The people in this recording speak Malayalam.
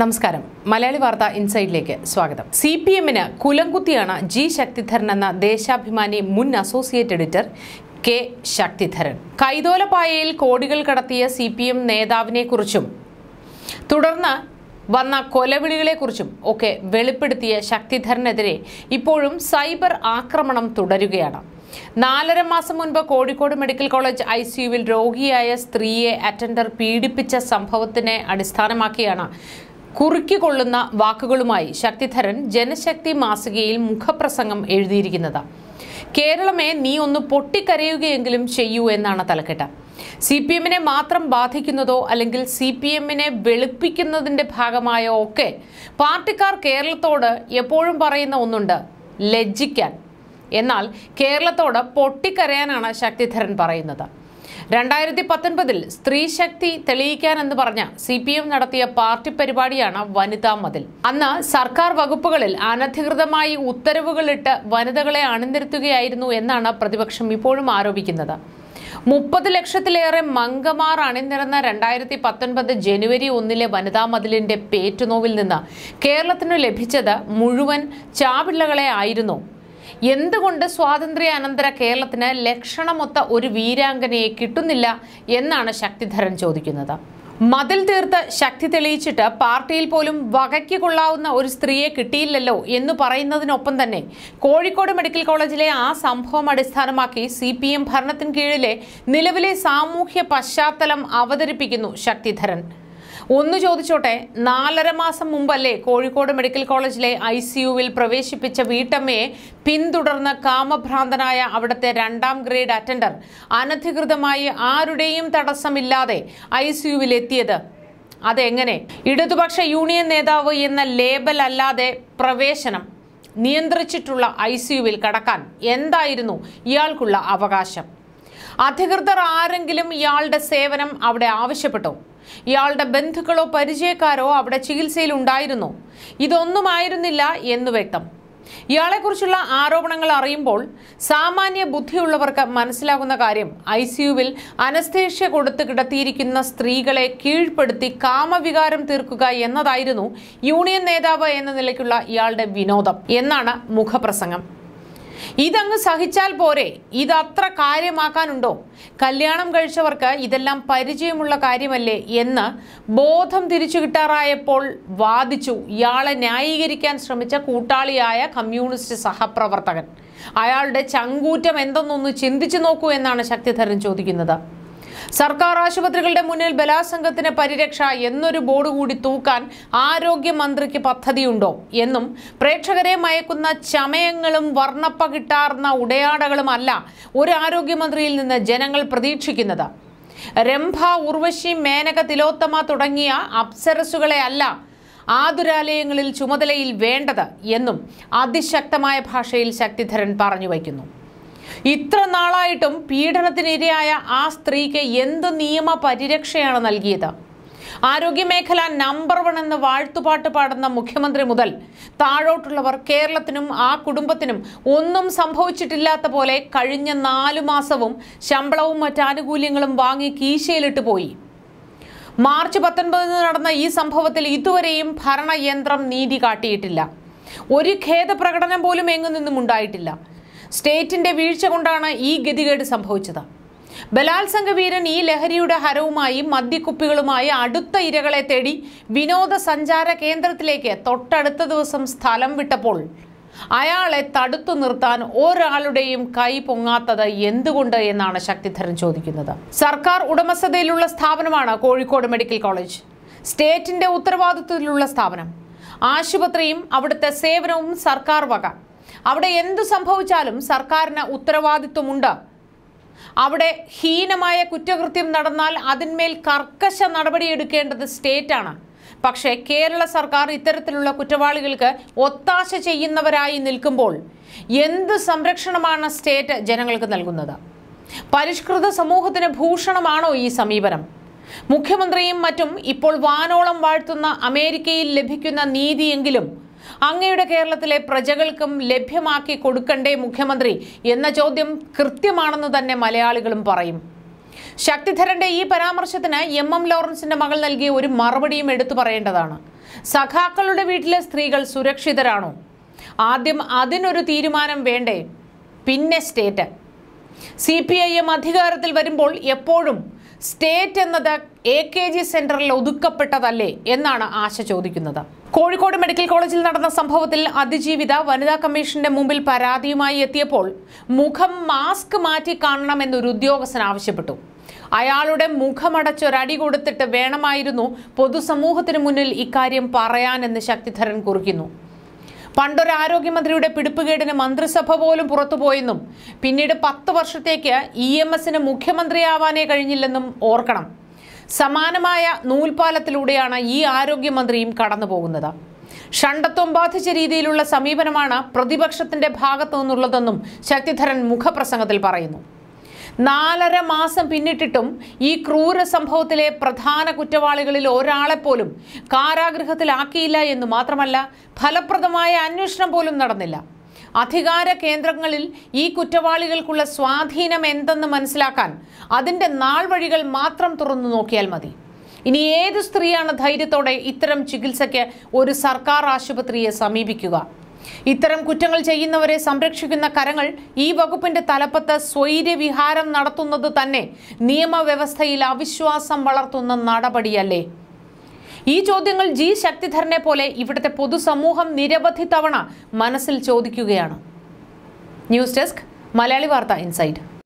നമസ്കാരം മലയാളി വാർത്ത ഇൻസൈഡിലേക്ക് സ്വാഗതം സി പി എമ്മിന് കുലംകുത്തിയാണ് ജി ശക്തിധരൻ എന്ന ദേശാഭിമാനി മുൻ അസോസിയേറ്റ് എഡിറ്റർ കെ ശക്തിധരൻ കൈതോലപ്പായയിൽ കോടികൾ കടത്തിയ സി പി എം നേതാവിനെക്കുറിച്ചും തുടർന്ന് വന്ന കൊലവിളികളെക്കുറിച്ചും ഒക്കെ വെളിപ്പെടുത്തിയ ശക്തിധരനെതിരെ ഇപ്പോഴും സൈബർ ആക്രമണം തുടരുകയാണ് നാലര മാസം മുൻപ് കോഴിക്കോട് മെഡിക്കൽ കോളേജ് ഐ സിയുവിൽ രോഗിയായ സ്ത്രീയെ അറ്റൻഡർ പീഡിപ്പിച്ച സംഭവത്തിനെ അടിസ്ഥാനമാക്കിയാണ് കുറുക്കിക്കൊള്ളുന്ന വാക്കുകളുമായി ശക്തിധരൻ ജനശക്തി മാസികയിൽ മുഖപ്രസംഗം എഴുതിയിരിക്കുന്നത് കേരളമേ നീ ഒന്ന് പൊട്ടിക്കരയുകയെങ്കിലും ചെയ്യൂ എന്നാണ് തലക്കെട്ട സി പി എമ്മിനെ മാത്രം ബാധിക്കുന്നതോ അല്ലെങ്കിൽ സി പി എമ്മിനെ വെളുപ്പിക്കുന്നതിൻ്റെ ഭാഗമായോ ഒക്കെ പാർട്ടിക്കാർ കേരളത്തോട് എപ്പോഴും പറയുന്ന ഒന്നുണ്ട് ലജ്ജിക്കാൻ എന്നാൽ കേരളത്തോട് പൊട്ടിക്കരയാനാണ് ശക്തിധരൻ പറയുന്നത് രണ്ടായിരത്തി പത്തൊൻപതിൽ സ്ത്രീശക്തി തെളിയിക്കാനെന്ന് പറഞ്ഞ സി പി എം നടത്തിയ പാർട്ടി പരിപാടിയാണ് വനിതാ മതിൽ അന്ന് സർക്കാർ വകുപ്പുകളിൽ അനധികൃതമായി ഉത്തരവുകളിട്ട് വനിതകളെ അണിനിരത്തുകയായിരുന്നു എന്നാണ് പ്രതിപക്ഷം ഇപ്പോഴും ആരോപിക്കുന്നത് മുപ്പത് ലക്ഷത്തിലേറെ മങ്കമാർ അണിനിരന്ന രണ്ടായിരത്തി പത്തൊൻപത് ജനുവരി ഒന്നിലെ വനിതാ മതിലിന്റെ പേറ്റുനോവിൽ നിന്ന് കേരളത്തിനു ലഭിച്ചത് മുഴുവൻ ചാവിള്ളകളെ ആയിരുന്നു എന്തുകൊണ്ട് സ്വാതന്ത്ര്യാനന്തര കേരളത്തിന് ലക്ഷണമൊത്ത ഒരു വീരാംഗനയെ കിട്ടുന്നില്ല എന്നാണ് ശക്തിധരൻ ചോദിക്കുന്നത് മതിൽ തീർത്ത് ശക്തി തെളിയിച്ചിട്ട് പാർട്ടിയിൽ പോലും വകയ്ക്ക് കൊള്ളാവുന്ന ഒരു സ്ത്രീയെ കിട്ടിയില്ലല്ലോ എന്ന് പറയുന്നതിനൊപ്പം തന്നെ കോഴിക്കോട് മെഡിക്കൽ കോളേജിലെ ആ സംഭവം അടിസ്ഥാനമാക്കി സി പി എം ഭരണത്തിന് കീഴിലെ നിലവിലെ സാമൂഹ്യ പശ്ചാത്തലം അവതരിപ്പിക്കുന്നു ശക്തിധരൻ ഒന്ന് ചോദിച്ചോട്ടെ നാലര മാസം മുമ്പല്ലേ കോഴിക്കോട് മെഡിക്കൽ കോളേജിലെ ഐ സിയുവിൽ പ്രവേശിപ്പിച്ച വീട്ടമ്മയെ പിന്തുടർന്ന് കാമഭ്രാന്തനായ അവിടുത്തെ രണ്ടാം ഗ്രേഡ് അറ്റൻഡർ അനധികൃതമായി ആരുടെയും തടസ്സമില്ലാതെ ഐ എത്തിയത് അതെങ്ങനെ ഇടതുപക്ഷ യൂണിയൻ നേതാവ് എന്ന ലേബൽ അല്ലാതെ പ്രവേശനം നിയന്ത്രിച്ചിട്ടുള്ള ഐ സിയുവിൽ കടക്കാൻ എന്തായിരുന്നു ഇയാൾക്കുള്ള അവകാശം അധികൃതർ ആരെങ്കിലും ഇയാളുടെ സേവനം അവിടെ ആവശ്യപ്പെട്ടു ഇയാളുടെ ബന്ധുക്കളോ പരിചയക്കാരോ അവിടെ ചികിത്സയിൽ ഉണ്ടായിരുന്നു ഇതൊന്നുമായിരുന്നില്ല എന്ന് വ്യക്തം ഇയാളെക്കുറിച്ചുള്ള ആരോപണങ്ങൾ അറിയുമ്പോൾ സാമാന്യ ബുദ്ധിയുള്ളവർക്ക് മനസ്സിലാകുന്ന കാര്യം ഐ സിയുവിൽ അനസ്തേഷ്യ കൊടുത്ത് കിടത്തിയിരിക്കുന്ന സ്ത്രീകളെ കീഴ്പ്പെടുത്തി കാമവികാരം തീർക്കുക എന്നതായിരുന്നു യൂണിയൻ നേതാവ് എന്ന നിലയ്ക്കുള്ള ഇയാളുടെ വിനോദം എന്നാണ് മുഖപ്രസംഗം ഇതങ്ങ് സഹിച്ചാൽ പോരെ ഇത് അത്ര കാര്യമാക്കാനുണ്ടോ കല്യാണം കഴിച്ചവർക്ക് ഇതെല്ലാം പരിചയമുള്ള കാര്യമല്ലേ എന്ന് ബോധം തിരിച്ചു കിട്ടാറായപ്പോൾ വാദിച്ചു ഇയാളെ ന്യായീകരിക്കാൻ ശ്രമിച്ച കൂട്ടാളിയായ കമ്മ്യൂണിസ്റ്റ് സഹപ്രവർത്തകൻ അയാളുടെ ചങ്കൂറ്റം എന്തെന്നൊന്ന് ചിന്തിച്ചു നോക്കൂ എന്നാണ് ശക്തിധരൻ ചോദിക്കുന്നത് സർക്കാർ ആശുപത്രികളുടെ മുന്നിൽ ബലാസംഗത്തിന് പരിരക്ഷ എന്നൊരു ബോർഡ് കൂടി തൂക്കാൻ ആരോഗ്യമന്ത്രിക്ക് പദ്ധതിയുണ്ടോ എന്നും പ്രേക്ഷകരെ മയക്കുന്ന ചമയങ്ങളും വർണ്ണപ്പ കിട്ടാർന്ന ഉടയാടകളുമല്ല ഒരു ആരോഗ്യമന്ത്രിയിൽ നിന്ന് ജനങ്ങൾ പ്രതീക്ഷിക്കുന്നത് രംഭ ഉർവശി മേനക തിലോത്തമ തുടങ്ങിയ അപ്സരസുകളെ അല്ല ആതുരാലയങ്ങളിൽ ചുമതലയിൽ വേണ്ടത് എന്നും അതിശക്തമായ ഭാഷയിൽ ശക്തിധരൻ പറഞ്ഞു വയ്ക്കുന്നു ഇത്ര നാളായിട്ടും പീഡനത്തിനിരയായ ആ സ്ത്രീക്ക് എന്ത് നിയമ പരിരക്ഷയാണ് നൽകിയത് ആരോഗ്യമേഖല നമ്പർ വൺ എന്ന് വാഴ്ത്തുപാട്ട് പാടുന്ന മുഖ്യമന്ത്രി മുതൽ താഴോട്ടുള്ളവർ കേരളത്തിനും ആ കുടുംബത്തിനും ഒന്നും സംഭവിച്ചിട്ടില്ലാത്ത പോലെ കഴിഞ്ഞ നാലു മാസവും ശമ്പളവും മറ്റാനുകൂല്യങ്ങളും വാങ്ങി കീശയിലിട്ട് പോയി മാർച്ച് പത്തൊൻപതിന് നടന്ന ഈ സംഭവത്തിൽ ഇതുവരെയും ഭരണയന്ത്രം നീതി കാട്ടിയിട്ടില്ല ഒരു ഖേദപ്രകടനം പോലും എങ്ങുനിന്നും ഉണ്ടായിട്ടില്ല സ്റ്റേറ്റിന്റെ വീഴ്ച കൊണ്ടാണ് ഈ ഗതികേട് സംഭവിച്ചത് ബലാത്സംഗ വീരൻ ഈ ലഹരിയുടെ ഹരവുമായി മദ്യക്കുപ്പികളുമായി അടുത്ത ഇരകളെ തേടി വിനോദസഞ്ചാര കേന്ദ്രത്തിലേക്ക് തൊട്ടടുത്ത ദിവസം സ്ഥലം വിട്ടപ്പോൾ അയാളെ തടുത്തു നിർത്താൻ ഒരാളുടെയും കൈ പൊങ്ങാത്തത് എന്തുകൊണ്ട് എന്നാണ് ശക്തിധരൻ ചോദിക്കുന്നത് സർക്കാർ ഉടമസ്ഥതയിലുള്ള സ്ഥാപനമാണ് കോഴിക്കോട് മെഡിക്കൽ കോളേജ് സ്റ്റേറ്റിന്റെ ഉത്തരവാദിത്വത്തിലുള്ള സ്ഥാപനം ആശുപത്രിയും അവിടുത്തെ സേവനവും സർക്കാർ വക അവിടെ എന്തു സംഭവിച്ചാലും സർക്കാരിന് ഉത്തരവാദിത്വമുണ്ട് അവിടെ ഹീനമായ കുറ്റകൃത്യം നടന്നാൽ അതിന്മേൽ കർക്കശ നടപടിയെടുക്കേണ്ടത് സ്റ്റേറ്റാണ് പക്ഷേ കേരള സർക്കാർ ഇത്തരത്തിലുള്ള കുറ്റവാളികൾക്ക് ഒത്താശ ചെയ്യുന്നവരായി നിൽക്കുമ്പോൾ എന്ത് സംരക്ഷണമാണ് സ്റ്റേറ്റ് ജനങ്ങൾക്ക് നൽകുന്നത് പരിഷ്കൃത സമൂഹത്തിന് ഭൂഷണമാണോ ഈ സമീപനം മുഖ്യമന്ത്രിയും മറ്റും ഇപ്പോൾ വാനോളം വാഴ്ത്തുന്ന അമേരിക്കയിൽ ലഭിക്കുന്ന നീതിയെങ്കിലും അങ്ങയുടെ കേരളത്തിലെ പ്രജകൾക്കും ലഭ്യമാക്കി കൊടുക്കണ്ടേ മുഖ്യമന്ത്രി എന്ന ചോദ്യം കൃത്യമാണെന്ന് തന്നെ മലയാളികളും പറയും ശക്തിധരന്റെ ഈ പരാമർശത്തിന് എം എം ലോറൻസിന്റെ മകൾ നൽകിയ ഒരു മറുപടിയും എടുത്തു പറയേണ്ടതാണ് സഖാക്കളുടെ വീട്ടിലെ സ്ത്രീകൾ സുരക്ഷിതരാണോ ആദ്യം അതിനൊരു തീരുമാനം വേണ്ടേ പിന്നെ state C P I M അധികാരത്തിൽ വരുമ്പോൾ എപ്പോഴും സ്റ്റേറ്റ് എന്നത് എ കെ ജി സെൻറ്ററിൽ ഒതുക്കപ്പെട്ടതല്ലേ എന്നാണ് ആശ ചോദിക്കുന്നത് കോഴിക്കോട് മെഡിക്കൽ കോളേജിൽ നടന്ന സംഭവത്തിൽ അതിജീവിത വനിതാ കമ്മീഷന്റെ മുമ്പിൽ പരാതിയുമായി എത്തിയപ്പോൾ മുഖം മാസ്ക് മാറ്റി ഒരു ഉദ്യോഗസ്ഥൻ ആവശ്യപ്പെട്ടു അയാളുടെ മുഖമടച്ചൊരടി കൊടുത്തിട്ട് വേണമായിരുന്നു പൊതുസമൂഹത്തിന് മുന്നിൽ ഇക്കാര്യം പറയാനെന്ന് ശക്തിധരൻ കുറിക്കുന്നു പണ്ടൊരു ആരോഗ്യമന്ത്രിയുടെ പിടിപ്പുകേടിന് മന്ത്രിസഭ പോലും പുറത്തുപോയെന്നും പിന്നീട് പത്ത് വർഷത്തേക്ക് ഇ എം എസിന് മുഖ്യമന്ത്രിയാവാനേ കഴിഞ്ഞില്ലെന്നും ഓർക്കണം സമാനമായ നൂൽപാലത്തിലൂടെയാണ് ഈ ആരോഗ്യമന്ത്രിയും കടന്നു പോകുന്നത് ഷണ്ടത്വം ബാധിച്ച രീതിയിലുള്ള സമീപനമാണ് പ്രതിപക്ഷത്തിന്റെ ഭാഗത്തു നിന്നുള്ളതെന്നും ശക്തിധരൻ മുഖപ്രസംഗത്തിൽ പറയുന്നു നാലര മാസം പിന്നിട്ടിട്ടും ഈ ക്രൂര സംഭവത്തിലെ പ്രധാന കുറ്റവാളികളിൽ ഒരാളെപ്പോലും കാരാഗൃഹത്തിലാക്കിയില്ല എന്ന് മാത്രമല്ല ഫലപ്രദമായ അന്വേഷണം പോലും നടന്നില്ല അധികാര കേന്ദ്രങ്ങളിൽ ഈ കുറ്റവാളികൾക്കുള്ള സ്വാധീനം എന്തെന്ന് മനസ്സിലാക്കാൻ അതിൻ്റെ നാൾ വഴികൾ മാത്രം തുറന്നു നോക്കിയാൽ മതി ഇനി ഏത് സ്ത്രീയാണ് ധൈര്യത്തോടെ ഇത്തരം ചികിത്സയ്ക്ക് ഒരു സർക്കാർ ആശുപത്രിയെ സമീപിക്കുക ഇത്തരം കുറ്റങ്ങൾ ചെയ്യുന്നവരെ സംരക്ഷിക്കുന്ന കരങ്ങൾ ഈ വകുപ്പിന്റെ തലപ്പത്ത് സ്വൈര്യവിഹാരം നടത്തുന്നത് തന്നെ നിയമവ്യവസ്ഥയിൽ അവിശ്വാസം വളർത്തുന്ന നടപടിയല്ലേ ഈ ചോദ്യങ്ങൾ ജി ശക്തിധരനെ പോലെ ഇവിടുത്തെ പൊതുസമൂഹം നിരവധി തവണ മനസ്സിൽ ചോദിക്കുകയാണ് ന്യൂസ് ഡെസ്ക് മലയാളി വാർത്ത ഇൻസൈറ്റ്